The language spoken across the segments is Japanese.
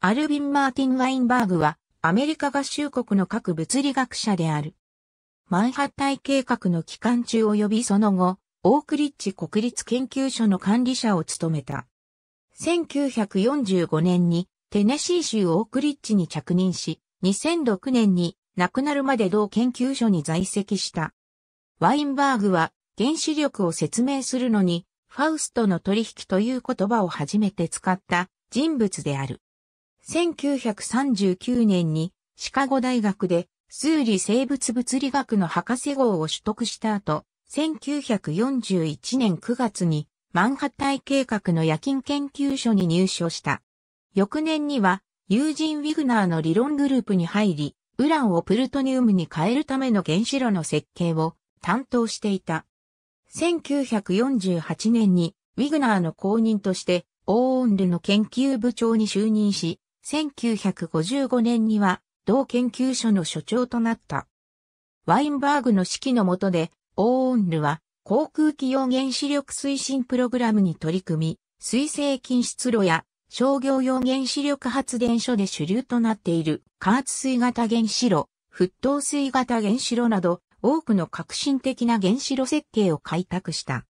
アルビン・マーティン・ワインバーグは、アメリカ合衆国の各物理学者である。マンハッタイ計画の期間中及びその後、オークリッチ国立研究所の管理者を務めた。1945年にテネシー州オークリッチに着任し、2006年に亡くなるまで同研究所に在籍した。ワインバーグは原子力を説明するのに、ファウストの取引という言葉を初めて使った人物である。1939年にシカゴ大学で数理生物物理学の博士号を取得した後、1941年9月にマンハッタイ計画の夜勤研究所に入所した。翌年には、友人ウィグナーの理論グループに入り、ウランをプルトニウムに変えるための原子炉の設計を担当していた。1948年にウィグナーの後任として、オーオンルの研究部長に就任し、1955年には同研究所の所長となった。ワインバーグの指揮の下で、オーンルは航空機用原子力推進プログラムに取り組み、水性禁出炉や商業用原子力発電所で主流となっている加圧水型原子炉、沸騰水型原子炉など多くの革新的な原子炉設計を開拓した。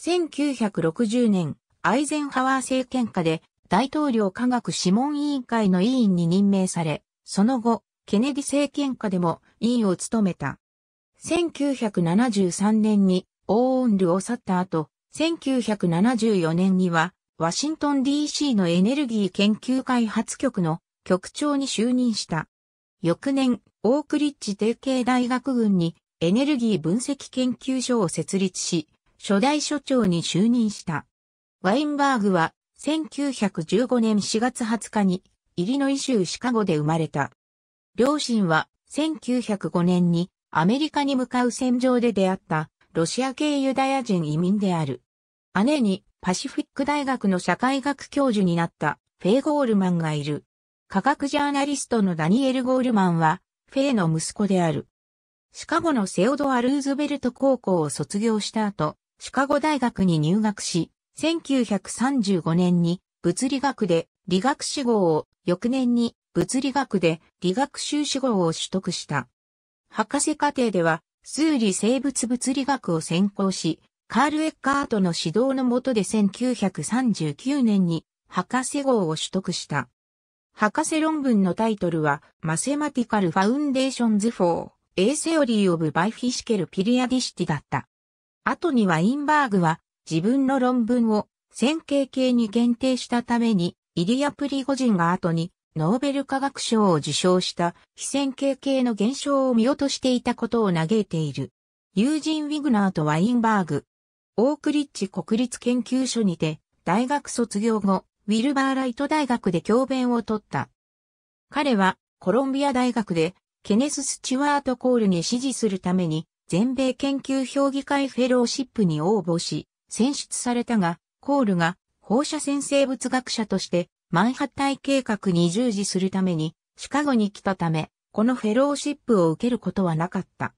1960年、アイゼンハワー政権下で大統領科学諮問委員会の委員に任命され、その後、ケネディ政権下でも委員を務めた。1973年にオーオンルを去った後、1974年には、ワシントン DC のエネルギー研究開発局の局長に就任した。翌年、オークリッジ定型大学群にエネルギー分析研究所を設立し、初代所長に就任した。ワインバーグは1915年4月20日に、イリノイ州シカゴで生まれた。両親は、1905年に、アメリカに向かう戦場で出会った、ロシア系ユダヤ人移民である。姉に、パシフィック大学の社会学教授になった、フェイ・ゴールマンがいる。科学ジャーナリストのダニエル・ゴールマンは、フェイの息子である。シカゴのセオドア・ルーズベルト高校を卒業した後、シカゴ大学に入学し、1935年に物理学で理学士号を、翌年に物理学で理学修士号を取得した。博士課程では数理生物物理学を専攻し、カール・エッカートの指導の下で1939年に博士号を取得した。博士論文のタイトルは、Mathematical Foundations for A Theory of b i f i s シティ l p r i d i t だった。後にはインバーグは自分の論文を線形系に限定したために、イリア・プリゴジンが後にノーベル化学賞を受賞した非線形系の現象を見落としていたことを嘆いている。ユージン・ウィグナーとワインバーグ。オークリッチ国立研究所にて、大学卒業後、ウィルバーライト大学で教鞭を取った。彼は、コロンビア大学で、ケネス・スチュワート・コールに支持するために、全米研究評議会フェローシップに応募し、選出されたが、コールが放射線生物学者としてマンハッタイ計画に従事するためにシカゴに来たため、このフェローシップを受けることはなかった。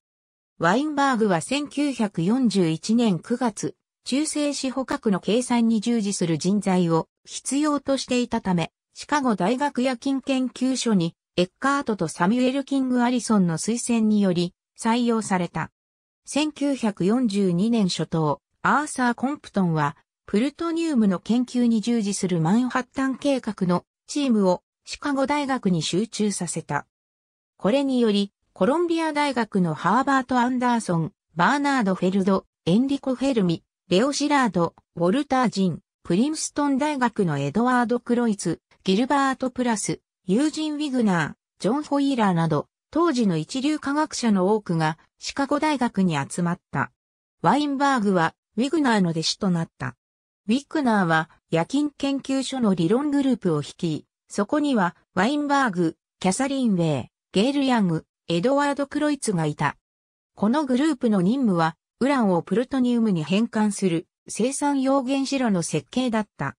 ワインバーグは1941年9月、中性子捕獲の計算に従事する人材を必要としていたため、シカゴ大学夜勤研究所にエッカートとサミュエル・キング・アリソンの推薦により採用された。1942年初頭、アーサー・コンプトンは、プルトニウムの研究に従事するマンハッタン計画のチームをシカゴ大学に集中させた。これにより、コロンビア大学のハーバート・アンダーソン、バーナード・フェルド、エンリコ・フェルミ、レオ・シラード、ウォルター・ジン、プリンストン大学のエドワード・クロイツ、ギルバート・プラス、ユージン・ウィグナー、ジョン・ホイーラーなど、当時の一流科学者の多くがシカゴ大学に集まった。ワインバーグはウィグナーの弟子となった。ウィグナーは夜勤研究所の理論グループを率い、そこにはワインバーグ、キャサリン・ウェイ、ゲール・ヤング、エドワード・クロイツがいた。このグループの任務は、ウランをプルトニウムに変換する生産用原子炉の設計だった。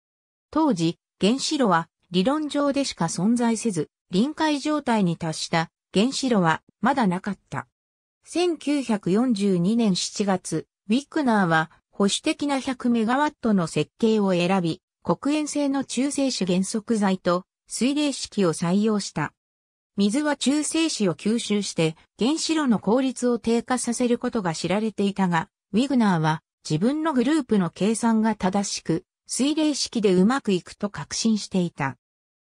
当時、原子炉は理論上でしか存在せず、臨界状態に達した原子炉はまだなかった。1942年7月、ウィックナーは保守的な1 0 0ットの設計を選び、黒煙性の中性子減速剤と水冷式を採用した。水は中性子を吸収して原子炉の効率を低下させることが知られていたが、ウィグナーは自分のグループの計算が正しく、水冷式でうまくいくと確信していた。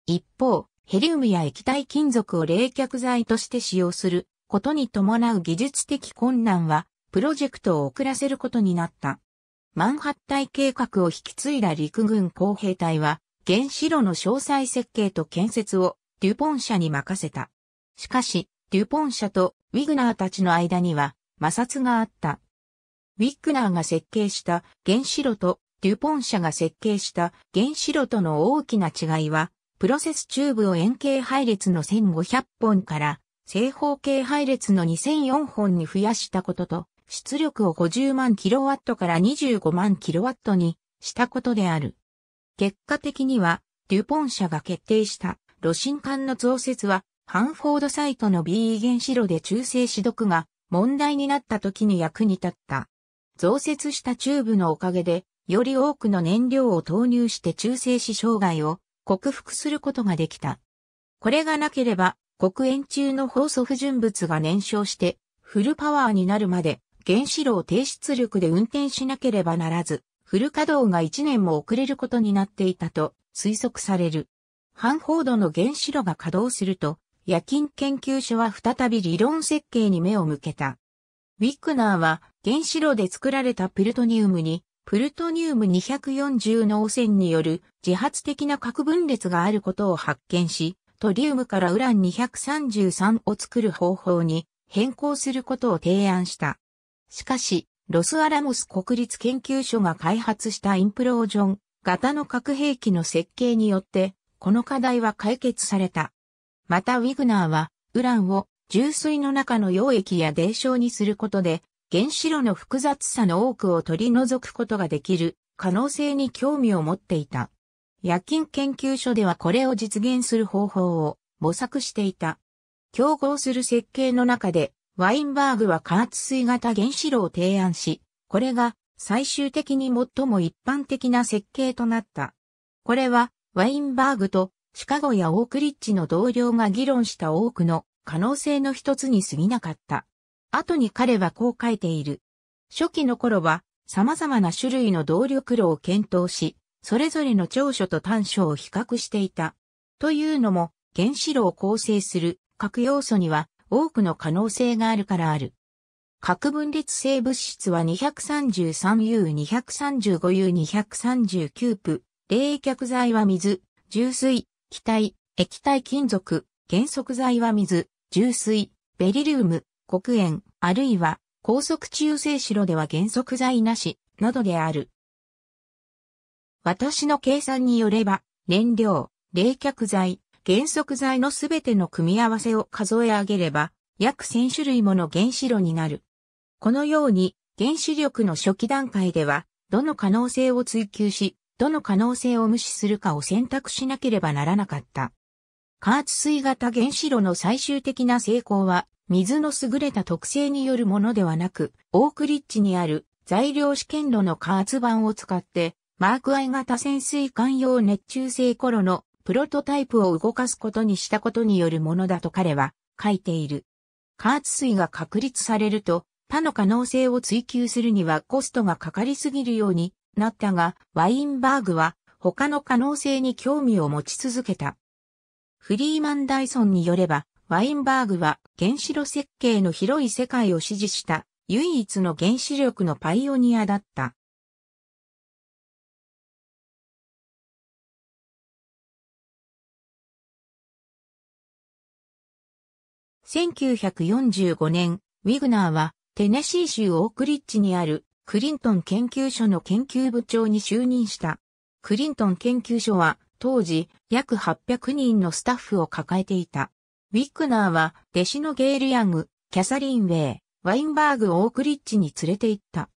一方、ヘリウムや液体金属を冷却剤として使用することに伴う技術的困難は、プロジェクトを遅らせることになった。マンハッタイ計画を引き継いだ陸軍工兵隊は、原子炉の詳細設計と建設をデュポン社に任せた。しかし、デュポン社とウィグナーたちの間には摩擦があった。ウィグナーが設計した原子炉とデュポン社が設計した原子炉との大きな違いは、プロセスチューブを円形配列の1500本から正方形配列の2004本に増やしたことと、出力を50万 kW から25万 kW にしたことである。結果的には、デュポン社が決定した炉心管の増設は、ハンフォードサイトの BE 原子炉で中性子毒が問題になった時に役に立った。増設したチューブのおかげで、より多くの燃料を投入して中性子障害を克服することができた。これがなければ、黒煙中の放送不純物が燃焼して、フルパワーになるまで原子炉を低出力で運転しなければならず、フル稼働が1年も遅れることになっていたと推測される。半報道の原子炉が稼働すると、夜勤研究所は再び理論設計に目を向けた。ウィックナーは原子炉で作られたプルトニウムに、プルトニウム240の汚染による自発的な核分裂があることを発見し、トリウムからウラン233を作る方法に変更することを提案した。しかし、ロスアラモス国立研究所が開発したインプロージョン型の核兵器の設計によって、この課題は解決された。またウィグナーは、ウランを重水の中の溶液や泥晶にすることで、原子炉の複雑さの多くを取り除くことができる可能性に興味を持っていた。夜勤研究所ではこれを実現する方法を模索していた。競合する設計の中でワインバーグは加圧水型原子炉を提案し、これが最終的に最も一般的な設計となった。これはワインバーグとシカゴやオークリッジの同僚が議論した多くの可能性の一つに過ぎなかった。後に彼はこう書いている。初期の頃は様々な種類の動力炉を検討し、それぞれの長所と短所を比較していた。というのも、原子炉を構成する各要素には多くの可能性があるからある。核分裂性物質は 233U235U239 p 冷却剤は水、重水、気体、液体金属、減速剤は水、重水、ベリリウム、黒煙、あるいは高速中性白では減速剤なし、などである。私の計算によれば、燃料、冷却剤、原則材のすべての組み合わせを数え上げれば、約1000種類もの原子炉になる。このように、原子力の初期段階では、どの可能性を追求し、どの可能性を無視するかを選択しなければならなかった。加圧水型原子炉の最終的な成功は、水の優れた特性によるものではなく、オークリッチにある材料試験炉の加圧板を使って、マークイ型潜水艦用熱中性コロのプロトタイプを動かすことにしたことによるものだと彼は書いている。加圧水が確立されると、他の可能性を追求するにはコストがかかりすぎるようになったが、ワインバーグは他の可能性に興味を持ち続けた。フリーマン・ダイソンによれば、ワインバーグは原子炉設計の広い世界を支持した唯一の原子力のパイオニアだった。1945年、ウィグナーはテネシー州オークリッジにあるクリントン研究所の研究部長に就任した。クリントン研究所は当時約800人のスタッフを抱えていた。ウィグナーは弟子のゲール・ヤング、キャサリン・ウェイ、ワインバーグ・オークリッジに連れて行った。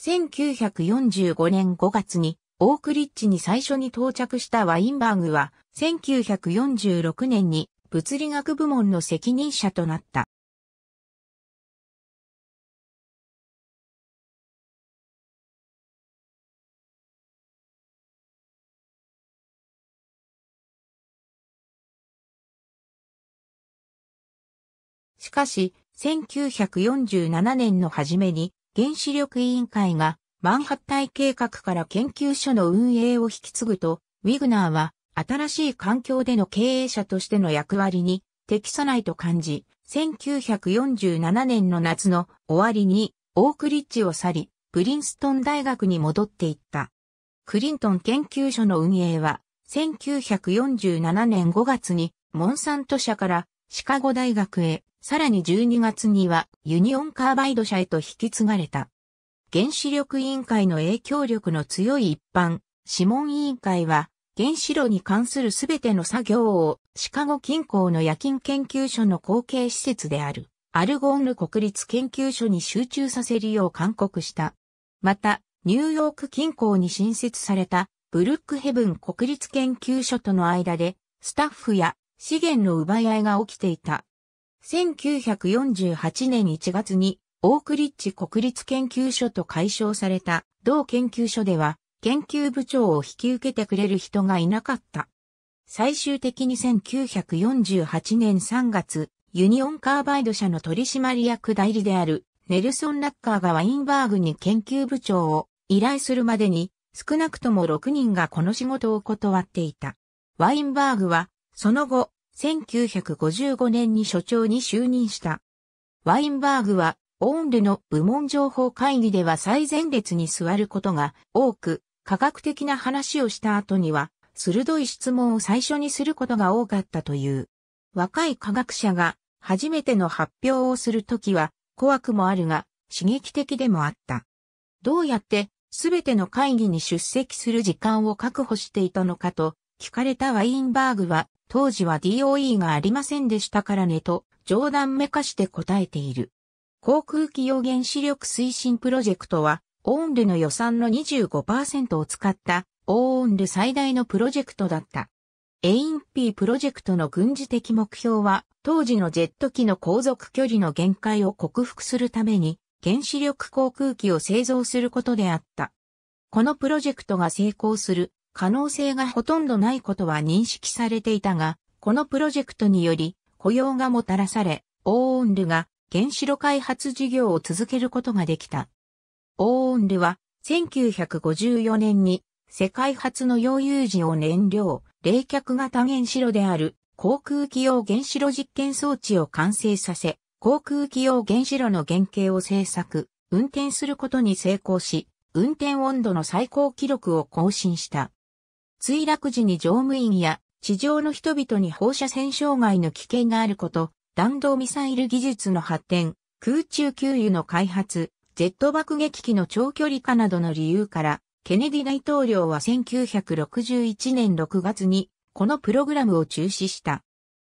1945年5月にオークリッジに最初に到着したワインバーグは1946年に物理学部門の責任者となった。しかし、1947年の初めに原子力委員会がマンハッタイ計画から研究所の運営を引き継ぐと、ウィグナーは新しい環境での経営者としての役割に適さないと感じ、1947年の夏の終わりにオークリッジを去り、プリンストン大学に戻っていった。クリントン研究所の運営は、1947年5月にモンサント社からシカゴ大学へ、さらに12月にはユニオンカーバイド社へと引き継がれた。原子力委員会の影響力の強い一般、諮問委員会は原子炉に関するすべての作業をシカゴ近郊の夜勤研究所の後継施設であるアルゴンル国立研究所に集中させるよう勧告した。また、ニューヨーク近郊に新設されたブルックヘブン国立研究所との間でスタッフや資源の奪い合いが起きていた。1948年1月にオークリッジ国立研究所と解消された同研究所では研究部長を引き受けてくれる人がいなかった。最終的に1948年3月、ユニオンカーバイド社の取締役代理であるネルソン・ラッカーがワインバーグに研究部長を依頼するまでに少なくとも6人がこの仕事を断っていた。ワインバーグはその後1955年に所長に就任した。ワインバーグはオーンルの部門情報会議では最前列に座ることが多く、科学的な話をした後には、鋭い質問を最初にすることが多かったという。若い科学者が初めての発表をするときは怖くもあるが刺激的でもあった。どうやってすべての会議に出席する時間を確保していたのかと聞かれたワインバーグは当時は DOE がありませんでしたからねと冗談めかして答えている。航空機用原子力推進プロジェクトはオーンルの予算の25%を使ったオーンル最大のプロジェクトだった。エインピープロジェクトの軍事的目標は、当時のジェット機の航続距離の限界を克服するために、原子力航空機を製造することであった。このプロジェクトが成功する可能性がほとんどないことは認識されていたが、このプロジェクトにより雇用がもたらされ、オーンルが原子炉開発事業を続けることができた。オーオンルは、1954年に、世界初の溶融時を燃料、冷却型原子炉である、航空機用原子炉実験装置を完成させ、航空機用原子炉の原型を製作、運転することに成功し、運転温度の最高記録を更新した。墜落時に乗務員や地上の人々に放射線障害の危険があること、弾道ミサイル技術の発展、空中給油の開発、Z 爆撃機の長距離化などの理由から、ケネディ大統領は1961年6月に、このプログラムを中止した。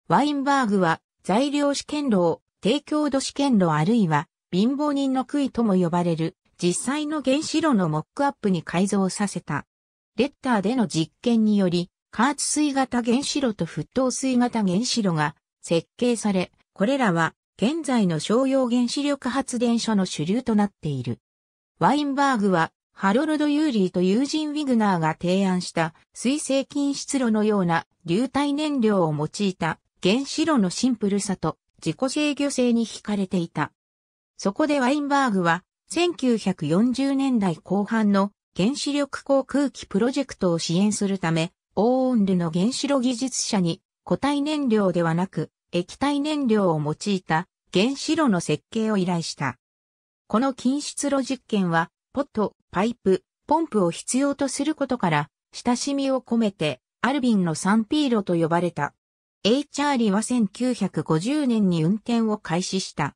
ワインバーグは、材料試験炉を、提供度試験炉あるいは、貧乏人の杭とも呼ばれる、実際の原子炉のモックアップに改造させた。レッターでの実験により、加圧水型原子炉と沸騰水型原子炉が設計され、これらは現在の商用原子力発電所の主流となっている。ワインバーグは、ハロルド・ユーリーとユージン・ウィグナーが提案した水性菌出炉のような流体燃料を用いた原子炉のシンプルさと自己制御性に惹かれていた。そこでワインバーグは1940年代後半の原子力航空機プロジェクトを支援するため、オーオンルの原子炉技術者に固体燃料ではなく液体燃料を用いた原子炉の設計を依頼した。この均出炉実験は、ポット、パイプ、ポンプを必要とすることから、親しみを込めて、アルビンの 3P 炉と呼ばれた。H・ r チャーは1950年に運転を開始した。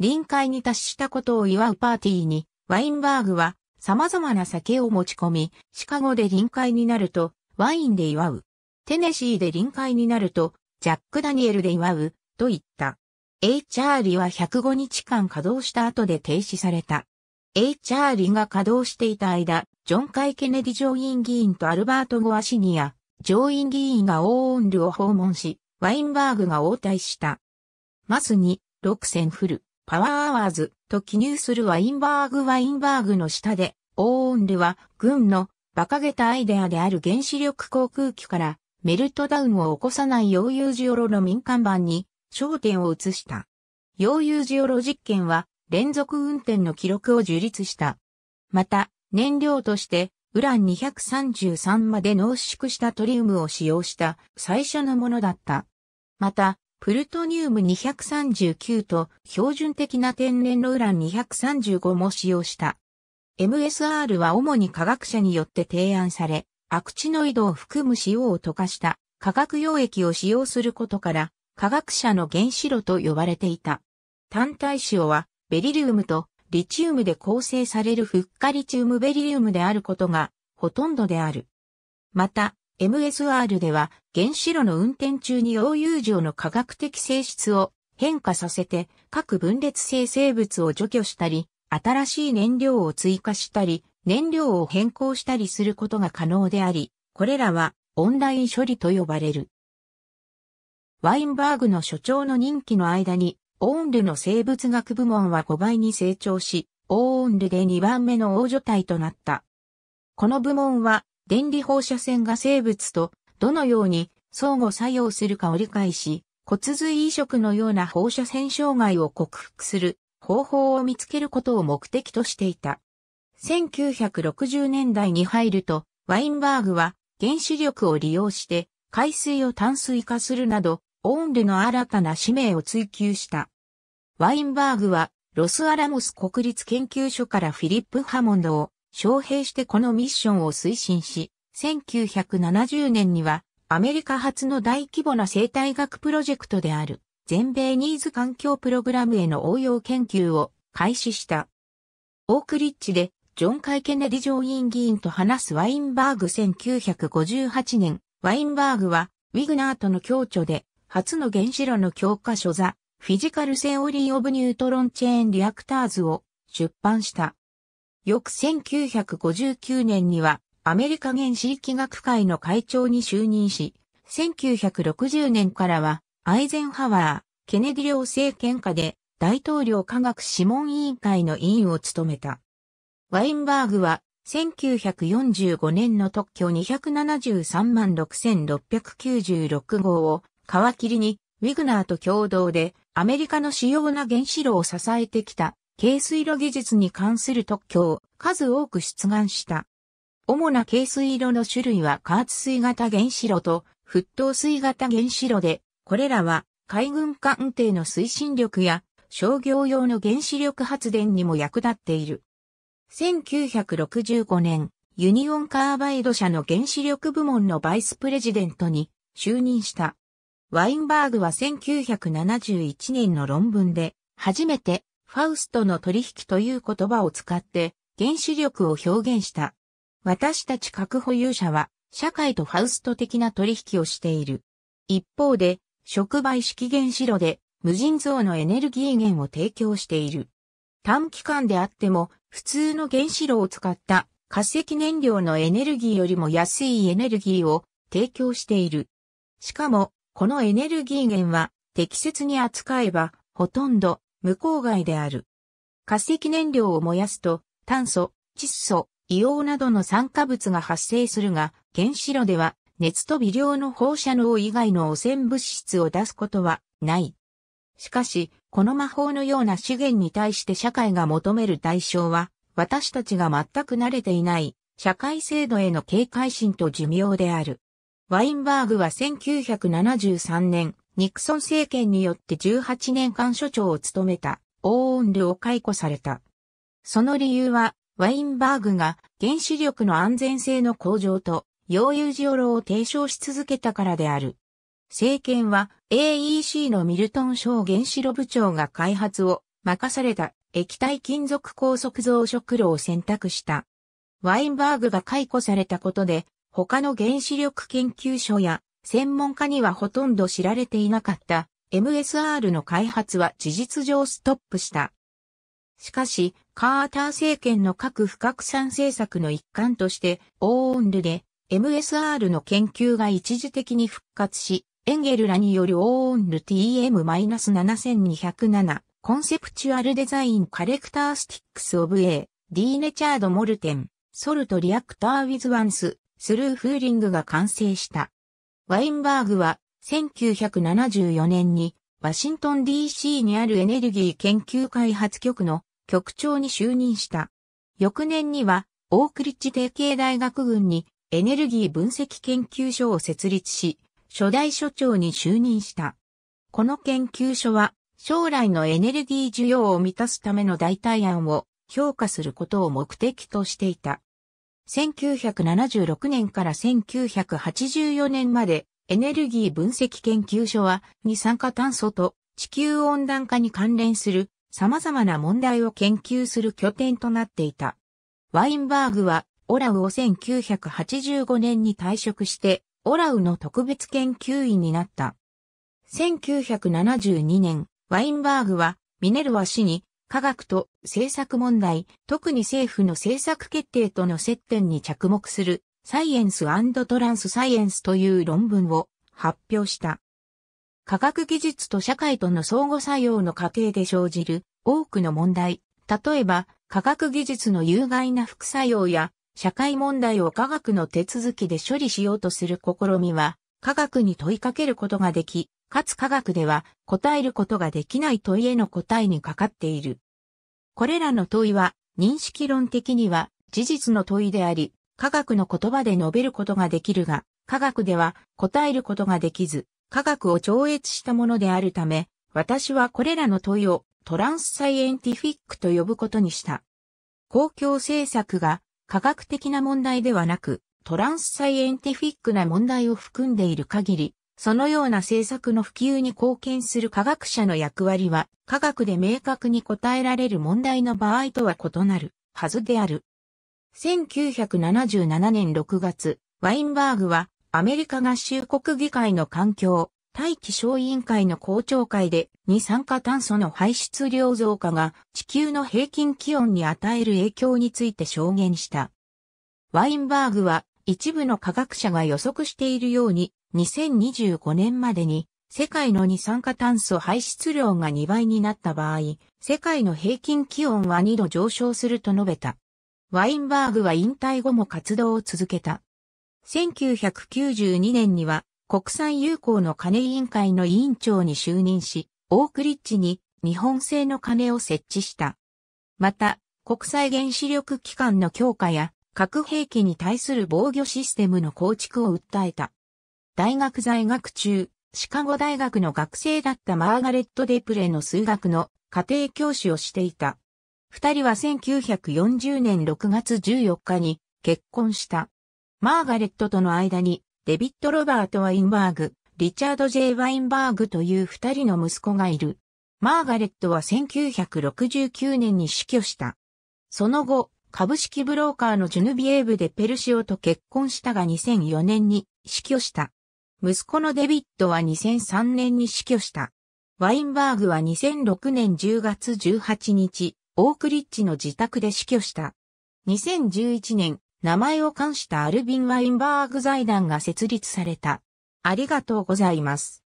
臨界に達したことを祝うパーティーに、ワインバーグは様々な酒を持ち込み、シカゴで臨界になると、ワインで祝う。テネシーで臨界になると、ジャック・ダニエルで祝う、と言った。エイチャーリは105日間稼働した後で停止された。エイチャーリが稼働していた間、ジョン・カイ・ケネディ上院議員とアルバート・ゴアシニア、上院議員がオーオンルを訪問し、ワインバーグが応対した。マスに、6000フル、パワーアワーズと記入するワインバーグワインバーグの下で、オーオンルは軍の馬鹿げたアイデアである原子力航空機からメルトダウンを起こさない溶融ジオロの民間版に焦点を移した。溶融ジオロ実験は連続運転の記録を樹立した。また、燃料としてウラン233まで濃縮したトリウムを使用した最初のものだった。また、プルトニウム239と標準的な天然のウラン235も使用した。MSR は主に科学者によって提案され、アクチノイドを含む塩を溶かした化学溶液を使用することから、化学者の原子炉と呼ばれていた。単体塩は、ベリリウムとリチウムで構成されるフッカリチウムベリリウムであることが、ほとんどである。また、MSR では、原子炉の運転中に溶融状の化学的性質を変化させて、各分裂性生物を除去したり、新しい燃料を追加したり、燃料を変更したりすることが可能であり、これらはオンライン処理と呼ばれる。ワインバーグの所長の任期の間に、オーンルの生物学部門は5倍に成長し、オーンルで2番目の大所帯となった。この部門は、電離放射線が生物とどのように相互作用するかを理解し、骨髄移植のような放射線障害を克服する方法を見つけることを目的としていた。1960年代に入ると、ワインバーグは原子力を利用して海水を淡水化するなど、オーンルの新たな使命を追求した。ワインバーグはロスアラモス国立研究所からフィリップ・ハモンドを招聘してこのミッションを推進し、1970年にはアメリカ初の大規模な生態学プロジェクトである全米ニーズ環境プログラムへの応用研究を開始した。オークリッチでジョン・カイ・ケネディ上院議員と話すワインバーグ1958年、ワインバーグは、ウィグナーとの共著で、初の原子炉の教科書ザ、フィジカルセオリー・オブ・ニュートロン・チェーン・リアクターズを出版した。翌1959年には、アメリカ原子力学会の会長に就任し、1960年からは、アイゼンハワー、ケネディ両政権下で、大統領科学諮問委員会の委員を務めた。ワインバーグは、1945年の特許273万6696号を皮切りにウィグナーと共同でアメリカの主要な原子炉を支えてきた軽水炉技術に関する特許を数多く出願した。主な軽水炉の種類は加圧水型原子炉と沸騰水型原子炉で、これらは海軍艦艇の推進力や商業用の原子力発電にも役立っている。1965年、ユニオンカーバイド社の原子力部門のバイスプレジデントに就任した。ワインバーグは1971年の論文で、初めてファウストの取引という言葉を使って原子力を表現した。私たち核保有者は社会とファウスト的な取引をしている。一方で、触媒式原子炉で無人像のエネルギー源を提供している。短期間であっても普通の原子炉を使った化石燃料のエネルギーよりも安いエネルギーを提供している。しかも、このエネルギー源は適切に扱えばほとんど無効外である。化石燃料を燃やすと炭素、窒素、硫黄などの酸化物が発生するが、原子炉では熱と微量の放射能以外の汚染物質を出すことはない。しかし、この魔法のような資源に対して社会が求める対象は、私たちが全く慣れていない社会制度への警戒心と寿命である。ワインバーグは1973年、ニクソン政権によって18年間所長を務めた、オーンルを解雇された。その理由は、ワインバーグが原子力の安全性の向上と、溶融ジオロを提唱し続けたからである。政権は AEC のミルトン・省原子炉部長が開発を任された液体金属高速増殖炉を選択した。ワインバーグが解雇されたことで、他の原子力研究所や専門家にはほとんど知られていなかった MSR の開発は事実上ストップした。しかし、カーター政権の核不拡散政策の一環として、オーンルで MSR の研究が一時的に復活し、エンゲルらによるオーンル TM-7207 コンセプチュアルデザインカレクタースティックスオブ A ディーネチャードモルテンソルトリアクターウィズワンススルーフーリングが完成した。ワインバーグは1974年にワシントン DC にあるエネルギー研究開発局の局長に就任した。翌年にはオークリッジ定型大学群にエネルギー分析研究所を設立し、初代所長に就任した。この研究所は将来のエネルギー需要を満たすための代替案を評価することを目的としていた。1976年から1984年までエネルギー分析研究所は二酸化炭素と地球温暖化に関連する様々な問題を研究する拠点となっていた。ワインバーグはオラウを1985年に退職してオラウの特別研究員になった。1972年、ワインバーグはミネルワ氏に科学と政策問題、特に政府の政策決定との接点に着目するサイエンストランスサイエンスという論文を発表した。科学技術と社会との相互作用の過程で生じる多くの問題、例えば科学技術の有害な副作用や社会問題を科学の手続きで処理しようとする試みは、科学に問いかけることができ、かつ科学では答えることができない問いへの答えにかかっている。これらの問いは、認識論的には事実の問いであり、科学の言葉で述べることができるが、科学では答えることができず、科学を超越したものであるため、私はこれらの問いをトランスサイエンティフィックと呼ぶことにした。公共政策が科学的な問題ではなく、トランスサイエンティフィックな問題を含んでいる限り、そのような政策の普及に貢献する科学者の役割は、科学で明確に答えられる問題の場合とは異なるはずである。1977年6月、ワインバーグは、アメリカ合衆国議会の環境、大気小委員会の公聴会で二酸化炭素の排出量増加が地球の平均気温に与える影響について証言した。ワインバーグは一部の科学者が予測しているように2025年までに世界の二酸化炭素排出量が2倍になった場合、世界の平均気温は2度上昇すると述べた。ワインバーグは引退後も活動を続けた。1992年には国際友好の金委員会の委員長に就任し、オークリッジに日本製の金を設置した。また、国際原子力機関の強化や核兵器に対する防御システムの構築を訴えた。大学在学中、シカゴ大学の学生だったマーガレット・デプレの数学の家庭教師をしていた。二人は1940年6月14日に結婚した。マーガレットとの間にデビット・ロバート・ワインバーグ、リチャード・ J・ ワインバーグという二人の息子がいる。マーガレットは1969年に死去した。その後、株式ブローカーのジュヌビエーブでペルシオと結婚したが2004年に死去した。息子のデビットは2003年に死去した。ワインバーグは2006年10月18日、オークリッジの自宅で死去した。2011年、名前を冠したアルビン・ワインバーグ財団が設立された。ありがとうございます。